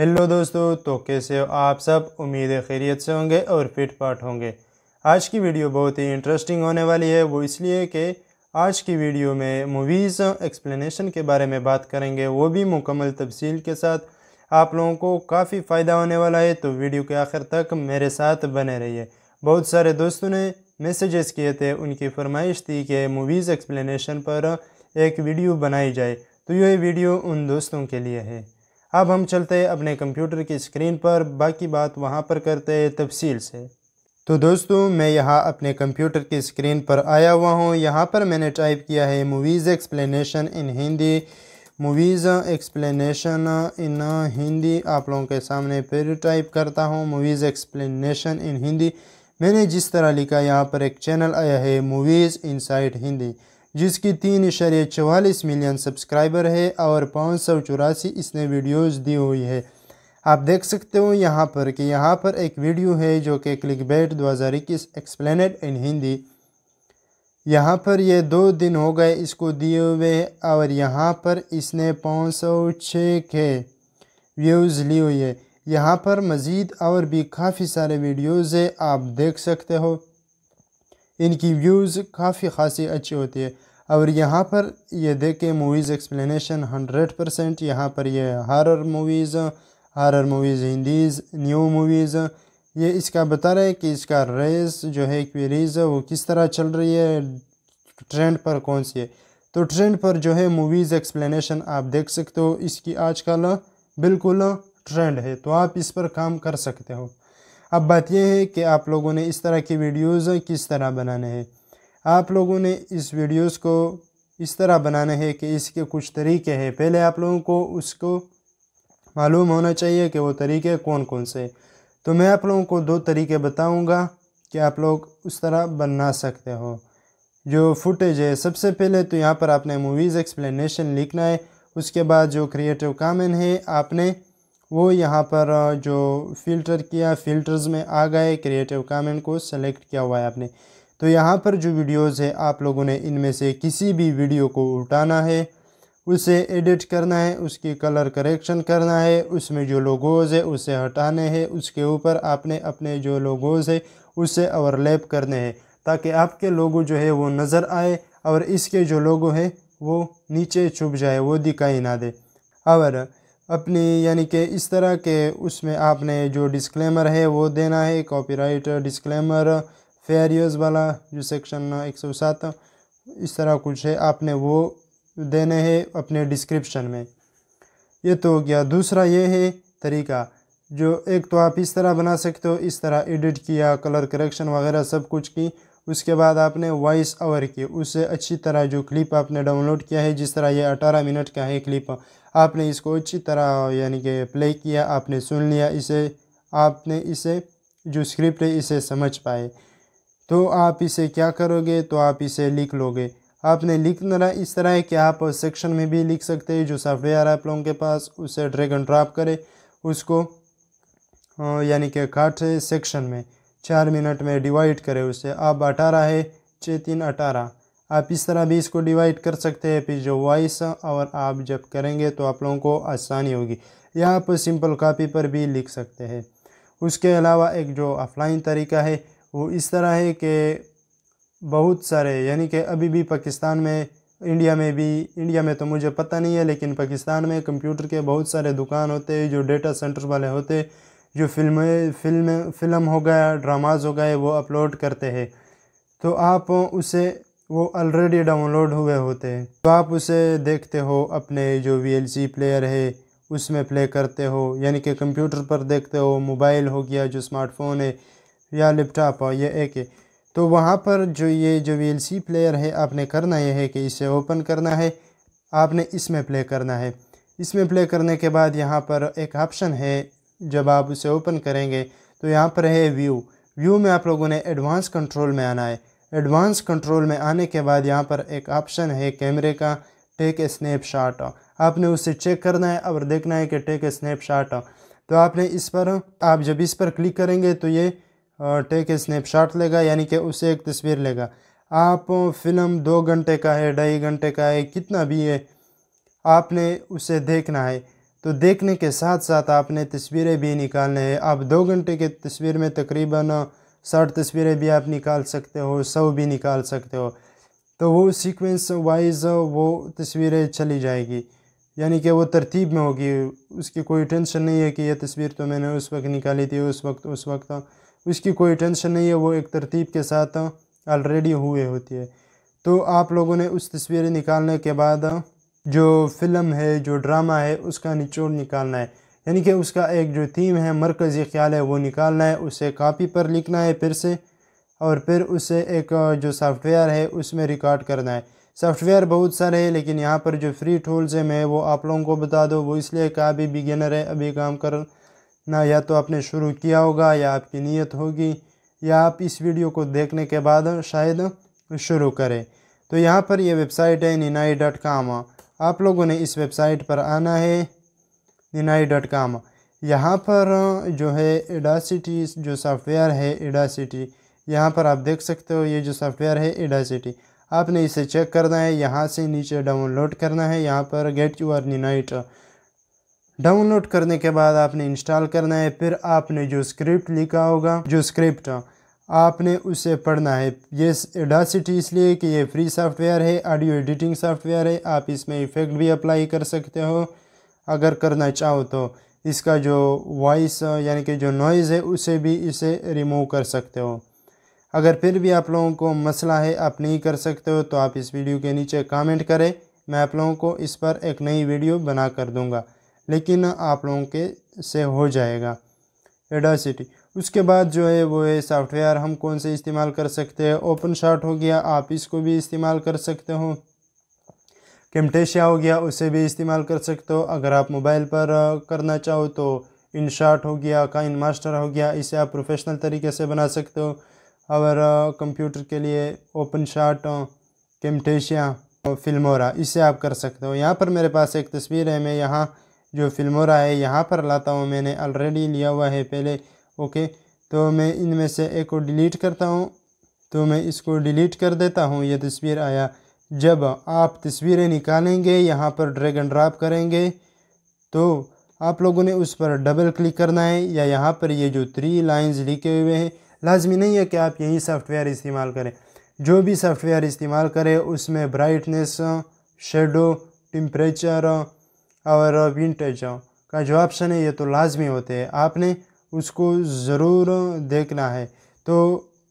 hello दोस्तों तो कैसे हो आप सब उम्मीद खैरियत से होंगे और फिट पाट होंगे आज की वीडियो बहुत ही इंटरेस्टिंग होने वाली है वो इसलिए कि आज की वीडियो में मूवीज़ एक्सप्लेनेशन के बारे में बात करेंगे वो भी मुकम्मल तफसील के साथ आप लोगों को काफ़ी फ़ायदा होने वाला है तो वीडियो के आखिर तक मेरे साथ बने रहिए बहुत सारे दोस्तों ने मैसेजेस किए थे उनकी फरमाइश थी कि मूवीज़ एक्सप्लेनेशन पर एक वीडियो बनाई जाए तो यह वीडियो उन दोस्तों के लिए है अब हम चलते अपने कंप्यूटर की स्क्रीन पर बाकी बात वहाँ पर करते हैं तफसील से तो दोस्तों मैं यहाँ अपने कंप्यूटर की स्क्रीन पर आया हुआ हूँ यहाँ पर मैंने टाइप किया है movies explanation in Hindi movies explanation in Hindi आप लोगों के सामने फिर टाइप करता हूँ मूवीज़ एक्सप्लेनेशन इन हिंदी मैंने जिस तरह लिखा यहाँ पर एक चैनल आया है मूवीज़ इन हिंदी जिसकी तीन इशारे चवालीस मिलियन सब्सक्राइबर है और पाँच सौ चौरासी इसने वीडियोस दी हुई है आप देख सकते हो यहाँ पर कि यहाँ पर एक वीडियो है जो कि क्लिक बैट दो हज़ार इक्कीस एक्सप्लेनेट इन हिंदी यहाँ पर ये दो दिन हो गए इसको दिए हुए और यहाँ पर इसने पाँच सौ छः के व्यूज़ ली हुई है यहाँ पर मज़ीद और भी काफ़ी सारे वीडियोज़ है आप देख सकते हो इनकी व्यूज़ काफ़ी खासी अच्छी होती है और यहाँ पर ये देखें मूवीज़ एक्सप्लेनेशन हंड्रेड परसेंट यहाँ पर ये हॉरर मूवीज़ हॉरर मूवीज़ हिंदीज़ न्यू मूवीज़ ये इसका बता रहे हैं कि इसका रेस जो है क्वेरीज वो किस तरह चल रही है ट्रेंड पर कौन सी है तो ट्रेंड पर जो है मूवीज़ एक्सप्लेनेशन आप देख सकते हो इसकी आजकल बिल्कुल ट्रेंड है तो आप इस पर काम कर सकते हो अब बात यह है कि आप लोगों ने इस तरह की वीडियोज़ किस तरह बनाने हैं आप लोगों ने इस वीडियोज़ को इस तरह बनाने हैं कि इसके कुछ तरीके हैं पहले आप लोगों को उसको मालूम होना चाहिए कि वो तरीके कौन कौन से तो मैं आप लोगों को दो तरीके बताऊंगा कि आप लोग उस तरह बना सकते हो जो फुटेज है सबसे पहले तो यहाँ पर आपने मूवीज़ एक्सप्लेनेशन लिखना है उसके बाद जो क्रिएटिव कामन है आपने वो यहाँ पर जो फ़िल्टर किया फ़िल्टर्स में आ गए क्रिएटिव कमेंट को सेलेक्ट किया हुआ है आपने तो यहाँ पर जो वीडियोस है आप लोगों ने इनमें से किसी भी वीडियो को उठाना है उसे एडिट करना है उसकी कलर करेक्शन करना है उसमें जो लोगोज़ है उसे हटाने हैं उसके ऊपर आपने अपने जो लोगोज़ है उसे ओवरलैप करने हैं ताकि आपके लोगो जो है वो नज़र आए और इसके जो लोगो है वो नीचे छुप जाए वो दिखाई ना दे और अपनी यानी कि इस तरह के उसमें आपने जो डिस्क्लेमर है वो देना है कॉपीराइट डिस्क्लेमर फेयर यूज़ वाला जो सेक्शन एक सौ सात इस तरह कुछ है आपने वो देने हैं अपने डिस्क्रिप्शन में ये तो हो गया दूसरा ये है तरीका जो एक तो आप इस तरह बना सकते हो इस तरह एडिट किया कलर करेक्शन वगैरह सब कुछ की उसके बाद आपने वॉइस ओवर की उससे अच्छी तरह जो क्लिप आपने डाउनलोड किया है जिस तरह ये अठारह मिनट का है क्लिप आपने इसको अच्छी तरह यानी कि प्ले किया आपने सुन लिया इसे आपने इसे जो स्क्रिप्ट है इसे समझ पाए तो आप इसे क्या करोगे तो आप इसे लिख लोगे आपने लिखना इस तरह है कि आप सेक्शन में भी लिख सकते हैं जो सॉफ्टवेयर आप लोगों के पास उसे ड्रैग एंड ड्रॉप करें उसको यानी कि काट सेक्शन में चार मिनट में डिवाइड करें उसे अब अठारह है छः तीन अठारह आप इस तरह भी इसको डिवाइड कर सकते हैं फिर जो वॉइस और आप जब करेंगे तो आप लोगों को आसानी होगी यहाँ आप सिंपल कापी पर भी लिख सकते हैं उसके अलावा एक जो ऑफलाइन तरीका है वो इस तरह है कि बहुत सारे यानी कि अभी भी पाकिस्तान में इंडिया में भी इंडिया में तो मुझे पता नहीं है लेकिन पाकिस्तान में कंप्यूटर के बहुत सारे दुकान होते हैं जो डेटा सेंटर वाले होते जो फिल्में फिल्म फिल्म हो गया ड्रामाज हो गए वो अपलोड करते हैं तो आप उसे वो ऑलरेडी डाउनलोड हुए होते हैं तो आप उसे देखते हो अपने जो वी प्लेयर है उसमें प्ले करते हो यानी कि कंप्यूटर पर देखते हो मोबाइल हो गया जो स्मार्टफोन है या लैपटॉप हो या एक है तो वहाँ पर जो ये जो वी प्लेयर है आपने करना यह है कि इसे ओपन करना है आपने इसमें प्ले करना है इसमें प्ले करने के बाद यहाँ पर एक ऑप्शन है जब आप उसे ओपन करेंगे तो यहाँ पर है व्यू व्यू में आप लोगों ने एडवांस कंट्रोल में आना है एडवांस कंट्रोल में आने के बाद यहाँ पर एक ऑप्शन है कैमरे का टेक स्नैपशॉट आपने उसे चेक करना है और देखना है कि टेक स्नैपशॉट तो आपने इस पर आप जब इस पर क्लिक करेंगे तो ये टेक स्नैपशॉट लेगा यानी कि उसे एक तस्वीर लेगा आप फिल्म दो घंटे का है ढाई घंटे का है कितना भी है आपने उसे देखना है तो देखने के साथ साथ आपने तस्वीरें भी निकालने हैं आप दो घंटे के तस्वीर में तकरीबन साठ तस्वीरें भी आप निकाल सकते हो सौ भी निकाल सकते हो तो वो सीक्वेंस वाइज वो तस्वीरें चली जाएगी यानी कि वो तरतीब में होगी उसकी कोई टेंशन नहीं है कि ये तस्वीर तो मैंने उस वक्त निकाली थी उस वक्त उस वक्त उसकी कोई टेंशन नहीं है वो एक तरतीब के साथ ऑलरेडी हुए होती है तो आप लोगों ने उस तस्वीरें निकालने के बाद जो फिल्म है जो ड्रामा है उसका निचोड़ निकालना है यानी कि उसका एक जो थीम है मरकज़ी ख्याल है वो निकालना है उसे कापी पर लिखना है फिर से और फिर उसे एक जो सॉफ्टवेयर है उसमें रिकॉर्ड करना है सॉफ्टवेयर बहुत सारे हैं लेकिन यहाँ पर जो फ्री टूल्स है मैं वो आप लोगों को बता दो वो इसलिए कहा भी बिगिनर है अभी काम करना या तो आपने शुरू किया होगा या आपकी नीयत होगी या आप इस वीडियो को देखने के बाद शायद शुरू करें तो यहाँ पर यह वेबसाइट है निनाई डॉट काम आप लोगों ने इस वेबसाइट पर आना है निनाई डॉट काम यहाँ पर जो है एडासिटी जो सॉफ्टवेयर है एडासिटी यहाँ पर आप देख सकते हो ये जो सॉफ्टवेयर है एडासिटी आपने इसे चेक करना है यहाँ से नीचे डाउनलोड करना है यहाँ पर गेट यूर निनाइट डाउनलोड करने के बाद आपने इंस्टॉल करना है फिर आपने जो स्क्रिप्ट लिखा होगा जो स्क्रिप्ट आपने उसे पढ़ना है ये एडासिटी इसलिए कि ये फ्री सॉफ्टवेयर है ऑडियो एडिटिंग सॉफ्टवेयर है आप इसमें इफ़ेक्ट भी अप्लाई कर सकते हो अगर करना चाहो तो इसका जो वॉइस यानी कि जो नॉइज़ है उसे भी इसे रिमूव कर सकते हो अगर फिर भी आप लोगों को मसला है आप नहीं कर सकते हो तो आप इस वीडियो के नीचे कमेंट करें मैं आप लोगों को इस पर एक नई वीडियो बना कर दूंगा लेकिन आप लोगों के से हो जाएगा एडासिटी उसके बाद जो है वो है सॉफ्टवेयर हम कौन से इस्तेमाल कर सकते हैं ओपन शार्ट हो गया आप इसको भी इस्तेमाल कर सकते हो कैमटेशिया हो गया उसे भी इस्तेमाल कर सकते हो अगर आप मोबाइल पर करना चाहो तो इन शार्ट हो गया काइन मास्टर हो गया इसे आप प्रोफेशनल तरीके से बना सकते हो और कंप्यूटर के लिए ओपन शॉट कैमटेशिया फिल्मोरा इसे आप कर सकते हो यहाँ पर मेरे पास एक तस्वीर है मैं यहाँ जो फिल्मोरा है यहाँ पर लाता हूँ मैंने ऑलरेडी लिया हुआ है पहले ओके तो मैं इनमें से एक को डिलीट करता हूँ तो मैं इसको डिलीट कर देता हूँ ये तस्वीर आया जब आप तस्वीरें निकालेंगे यहाँ पर ड्रैग एंड ड्राप करेंगे तो आप लोगों ने उस पर डबल क्लिक करना है या यहाँ पर ये जो थ्री लाइंस लिखे हुए हैं लाजमी नहीं है कि आप यही सॉफ्टवेयर इस्तेमाल करें जो भी सॉफ्टवेयर इस्तेमाल करें उसमें ब्राइटनेस शेडो टेम्परेचर और विंटेज का जो ऑप्शन है ये तो लाजमी होते हैं आपने उसको ज़रूर देखना है तो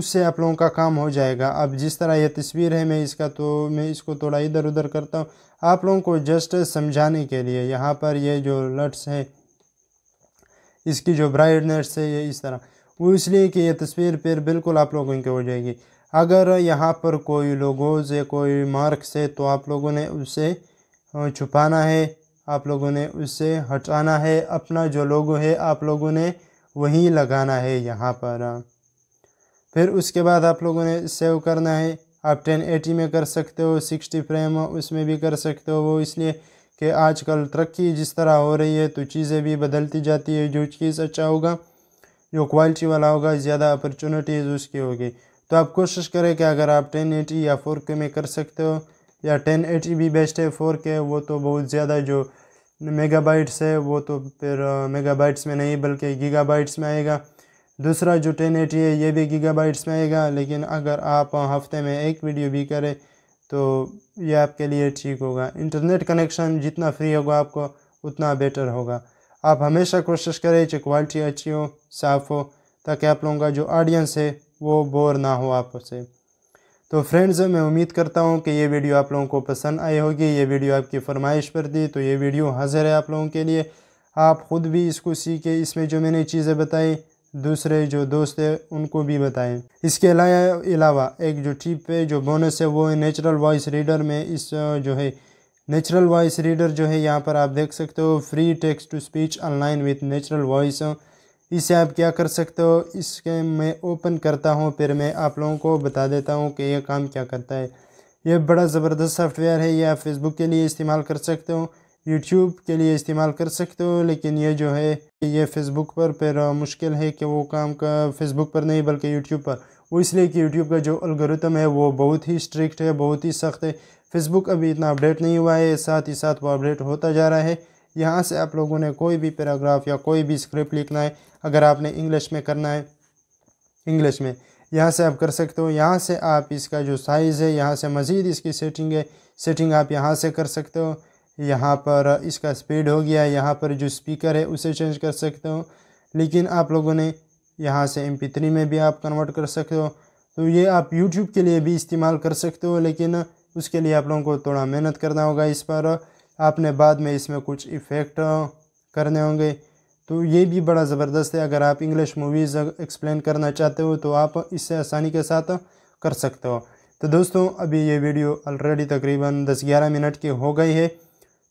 उससे आप लोगों का काम हो जाएगा अब जिस तरह यह तस्वीर है मैं इसका तो मैं इसको थोड़ा इधर उधर करता हूँ आप लोगों को जस्ट समझाने के लिए यहाँ पर ये जो लट्स है इसकी जो ब्राइटनेस है ये इस तरह वो इसलिए कि यह तस्वीर फिर बिल्कुल आप लोगों की हो जाएगी अगर यहाँ पर कोई लोगोज या कोई मार्क्स है तो आप लोगों ने उसे छुपाना है आप लोगों ने उससे हटाना है अपना जो लोगो है आप लोगों ने वहीं लगाना है यहाँ पर फिर उसके बाद आप लोगों ने सेव करना है आप 1080 में कर सकते हो 60 फ्रेम उसमें भी कर सकते हो वो इसलिए कि आजकल तरक्की जिस तरह हो रही है तो चीज़ें भी बदलती जाती है जो चीज़ अच्छा होगा जो क्वालिटी वाला होगा ज़्यादा अपॉर्चुनिटीज़ उसकी होगी तो आप कोशिश करें कि अगर आप 1080 या 4K में कर सकते हो या 1080 भी बेस्ट है 4K वो तो बहुत ज़्यादा जो मेगाबाइट्स है वो तो फिर मेगाबाइट्स में नहीं बल्कि गीगाबाइट्स में आएगा दूसरा जो टेन एटी है ये भी गीगाबाइट्स में आएगा लेकिन अगर आप हफ्ते में एक वीडियो भी करें तो ये आपके लिए ठीक होगा इंटरनेट कनेक्शन जितना फ्री होगा आपको उतना बेटर होगा आप हमेशा कोशिश करें कि क्वालिटी अच्छी हो साफ़ हो ताकि आप लोगों का जो ऑडियंस है वो बोर ना हो आपसे तो फ्रेंड्स मैं उम्मीद करता हूँ कि ये वीडियो आप लोगों को पसंद आई होगी ये वीडियो आपकी फरमाइश पर थी तो ये वीडियो हाजिर है आप लोगों के लिए आप ख़ुद भी इसको सीखें इसमें जो मैंने चीज़ें बताई दूसरे जो दोस्त हैं उनको भी बताएं इसके अलावा एक जो टिप है जो बोनस है वो है नेचुरल वॉइस रीडर में इस जो है नेचुरल वॉइस रीडर जो है यहाँ पर आप देख सकते हो free text to speech online with natural voice इसे आप क्या कर सकते हो इसके मैं ओपन करता हूँ फिर मैं आप लोगों को बता देता हूँ कि यह काम क्या करता है ये बड़ा ज़बरदस्त सॉफ्टवेयर है यह आप फेसबुक के लिए इस्तेमाल कर सकते हो यूट्यूब के लिए इस्तेमाल कर सकते हो लेकिन ये जो है ये फेसबुक पर फिर मुश्किल है कि वो काम का फेसबुक पर नहीं बल्कि यूट्यूब पर वो इसलिए कि यूट्यूब का जो अलगोरिथम है वो बहुत ही स्ट्रिक्ट है बहुत ही सख्त है फेसबुक अभी इतना अपडेट नहीं हुआ है साथ ही साथ वो अपडेट होता जा रहा है यहाँ से आप लोगों ने कोई भी पैराग्राफ या कोई भी स्क्रिप्ट लिखना है अगर आपने इंग्लिश में करना है इंग्लिश में यहाँ से आप कर सकते हो यहाँ से आप इसका जो साइज़ है यहाँ से मज़ीद इसकी सेटिंग है सेटिंग आप यहाँ से कर सकते हो यहाँ पर इसका स्पीड हो गया यहाँ पर जो स्पीकर है उसे चेंज कर सकते हो लेकिन आप लोगों ने यहाँ से एम पी में भी आप कन्वर्ट कर सकते हो तो ये आप यूट्यूब के लिए भी इस्तेमाल कर सकते हो लेकिन उसके लिए आप लोगों को थोड़ा मेहनत करना होगा इस पर आपने बाद में इसमें कुछ इफ़ेक्ट करने होंगे तो ये भी बड़ा ज़बरदस्त है अगर आप इंग्लिश मूवीज़ एक्सप्लेन करना चाहते हो तो आप इससे आसानी के साथ कर सकते हो तो दोस्तों अभी ये वीडियो ऑलरेडी तकरीबन 10-11 मिनट की हो गई है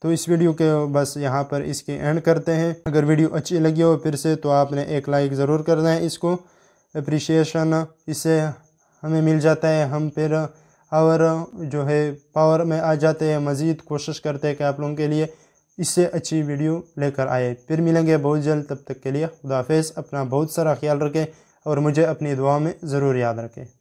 तो इस वीडियो के बस यहाँ पर इसके एंड करते हैं अगर वीडियो अच्छी लगी हो फिर से तो आपने एक लाइक ज़रूर करना है इसको अप्रिशिएशन इससे हमें मिल जाता है हम फिर और जो है पावर में आ जाते हैं मज़ीद कोशिश करते हैं कि आप लोगों के लिए इससे अच्छी वीडियो लेकर आए फिर मिलेंगे बहुत जल्द तब तक के लिए खुदाफेज अपना बहुत सारा ख्याल रखें और मुझे अपनी दुआ में ज़रूर याद रखें